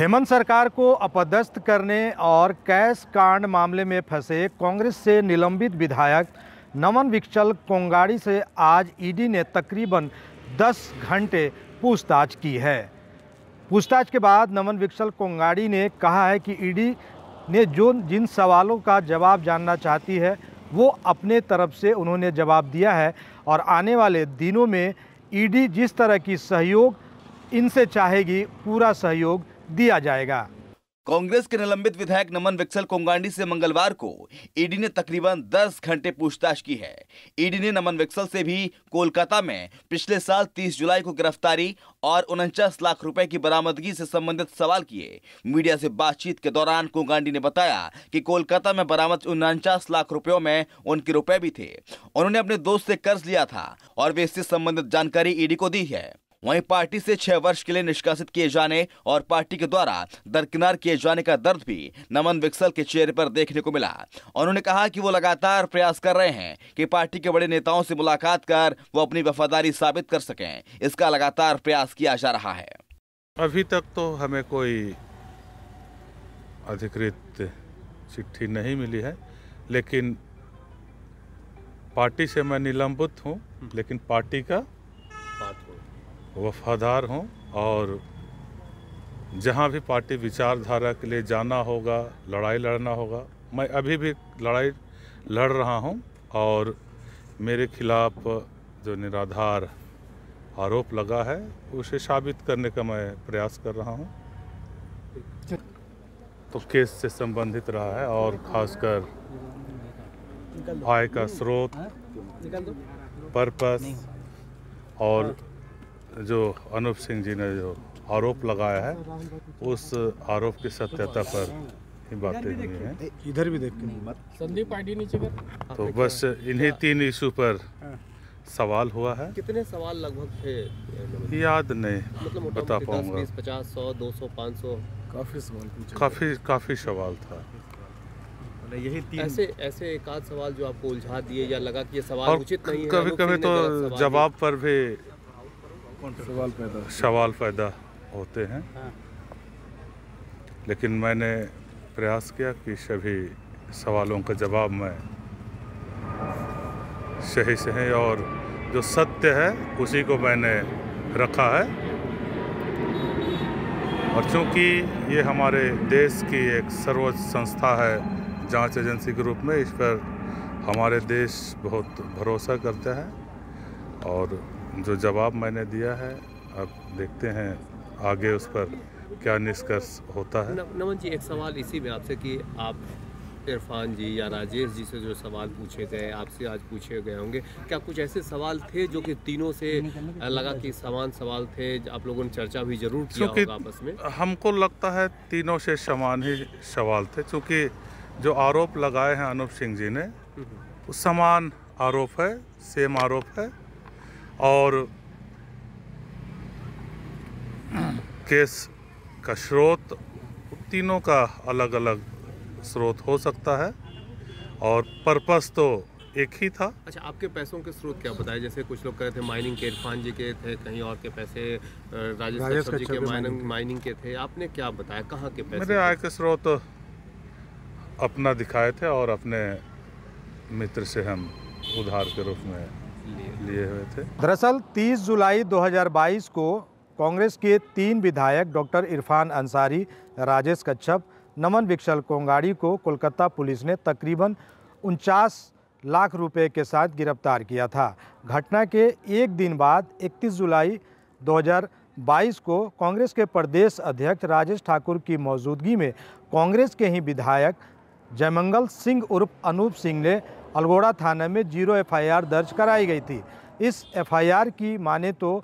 हेमंत सरकार को अपदस्थ करने और कैश कांड मामले में फंसे कांग्रेस से निलंबित विधायक नमन विक्चल कोंगाड़ी से आज ईडी ने तकरीबन 10 घंटे पूछताछ की है पूछताछ के बाद नमन विक्चल कोंगाड़ी ने कहा है कि ईडी ने जो जिन सवालों का जवाब जानना चाहती है वो अपने तरफ से उन्होंने जवाब दिया है और आने वाले दिनों में ईडी जिस तरह की सहयोग इनसे चाहेगी पूरा सहयोग दिया जाएगा कांग्रेस के निलंबित विधायक नमन विक्सल कोंगांडी से मंगलवार को ईडी ने तकरीबन 10 घंटे पूछताछ की है ईडी ने नमन विक्सल से भी कोलकाता में पिछले साल 30 जुलाई को गिरफ्तारी और उनचास लाख रुपए की बरामदगी से संबंधित सवाल किए मीडिया से बातचीत के दौरान कोंगांडी ने बताया कि कोलकाता में बरामद उनचास लाख रुपयों में उनके रुपए भी थे उन्होंने अपने दोस्त से कर्ज लिया था और वे इससे संबंधित जानकारी ईडी को दी है वहीं पार्टी से छह वर्ष के लिए निष्कासित किए जाने और पार्टी के द्वारा दरकिनार किए जाने का दर्द भी नमन विक्सल के चेहरे पर देखने को मिला उन्होंने कहा कि वो लगातार प्रयास कर रहे हैं कि पार्टी के बड़े नेताओं से मुलाकात कर वो अपनी वफादारी साबित कर सकें इसका लगातार प्रयास किया जा रहा है अभी तक तो हमें कोई अधिकृत चिट्ठी नहीं मिली है लेकिन पार्टी से मैं निलंबित हूँ लेकिन पार्टी का वफादार हों और जहाँ भी पार्टी विचारधारा के लिए जाना होगा लड़ाई लड़ना होगा मैं अभी भी लड़ाई लड़ रहा हूँ और मेरे खिलाफ जो निराधार आरोप लगा है उसे साबित करने का मैं प्रयास कर रहा हूँ तो केस से संबंधित रहा है और खासकर आय का स्रोत पर्पस और जो अनूप सिंह जी ने जो आरोप लगाया है उस आरोप की सत्यता पर ही बातें हुई हैं इधर भी देखते हैं संदीप पार्टी नीचे पर तो बस इन्हीं तीन इशू पर हाँ। सवाल हुआ है कितने सवाल लगभग थे याद नहीं मतलब बता पाऊंगा पचास सौ दो सौ पाँच सौ काफी सवाल काफी काफी सवाल था यही तीन ऐसे ऐसे एक आध सवाल जो आपको उलझा दिए या लगा कि ये सवाल उचित नहीं है कभी कभी तो जवाब पर भी सवाल पैदा सवाल पैदा होते हैं हाँ। लेकिन मैंने प्रयास किया कि सभी सवालों का जवाब मैं सही सही और जो सत्य है उसी को मैंने रखा है और चूँकि ये हमारे देश की एक सर्वोच्च संस्था है जांच एजेंसी के रूप में इस पर हमारे देश बहुत भरोसा करता है और जो जवाब मैंने दिया है अब देखते हैं आगे उस पर क्या निष्कर्ष होता है नमन जी एक सवाल इसी में आपसे कि आप इरफान जी या राजेश जी से जो सवाल पूछे गए आपसे आज पूछे गए होंगे क्या कुछ ऐसे सवाल थे जो कि तीनों से लगा कि समान सवाल थे आप लोगों ने चर्चा भी जरूर किया होगा आपस में हमको लगता है तीनों से समान ही सवाल थे क्योंकि जो आरोप लगाए हैं अनूप सिंह जी ने हम्म। समान आरोप है सेम आरोप है और केस का स्रोत तीनों का अलग अलग स्रोत हो सकता है और पर्पस तो एक ही था अच्छा आपके पैसों के स्रोत क्या बताए जैसे कुछ लोग कह रहे थे माइनिंग के इरफान जी के थे कहीं और के पैसे राजेश जी के माइनिंग माइनिंग के थे आपने क्या बताया कहाँ के पैसे मेरे आय के स्रोत अपना दिखाए थे और अपने मित्र से हम उधार के रूप में लिए हुए थे दरअसल 30 जुलाई 2022 को कांग्रेस के तीन विधायक डॉक्टर इरफान अंसारी राजेश कच्छप नमन बिक्शल कोंगाड़ी को कोलकाता पुलिस ने तकरीबन उनचास लाख रुपए के साथ गिरफ्तार किया था घटना के एक दिन बाद 31 जुलाई 2022 को कांग्रेस के प्रदेश अध्यक्ष राजेश ठाकुर की मौजूदगी में कांग्रेस के ही विधायक जयमंगल सिंह उर्फ अनूप सिंह ने अल्गोड़ा थाना में जीरो एफआईआर दर्ज कराई गई थी इस एफआईआर की माने तो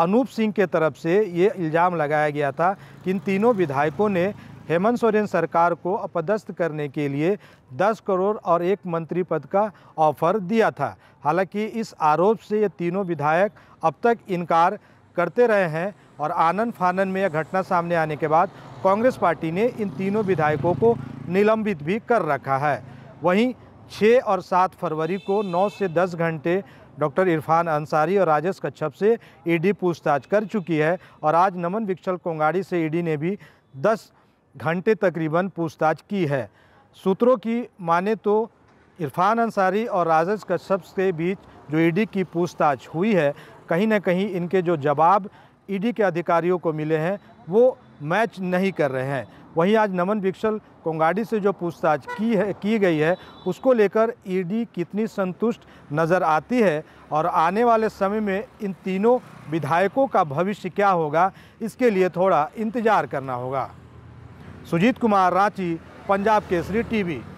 अनूप सिंह के तरफ से ये इल्ज़ाम लगाया गया था कि इन तीनों विधायकों ने हेमंत सोरेन सरकार को अपदस्थ करने के लिए 10 करोड़ और एक मंत्री पद का ऑफर दिया था हालांकि इस आरोप से ये तीनों विधायक अब तक इनकार करते रहे हैं और आनंद फानन में यह घटना सामने आने के बाद कांग्रेस पार्टी ने इन तीनों विधायकों को निलंबित भी कर रखा है वहीं 6 और 7 फरवरी को 9 से 10 घंटे डॉक्टर इरफान अंसारी और राजेश कच्छप से ईडी पूछताछ कर चुकी है और आज नमन विक्षल कोंगाड़ी से ईडी ने भी 10 घंटे तकरीबन पूछताछ की है सूत्रों की माने तो इरफान अंसारी और राजेश कच्छप के बीच जो ईडी की पूछताछ हुई है कहीं ना कहीं इनके जो जवाब ईडी के अधिकारियों को मिले हैं वो मैच नहीं कर रहे हैं वहीं आज नमन बिक्सल कोंगाड़ी से जो पूछताछ की है की गई है उसको लेकर ईडी कितनी संतुष्ट नज़र आती है और आने वाले समय में इन तीनों विधायकों का भविष्य क्या होगा इसके लिए थोड़ा इंतज़ार करना होगा सुजीत कुमार रांची पंजाब केसरी टीवी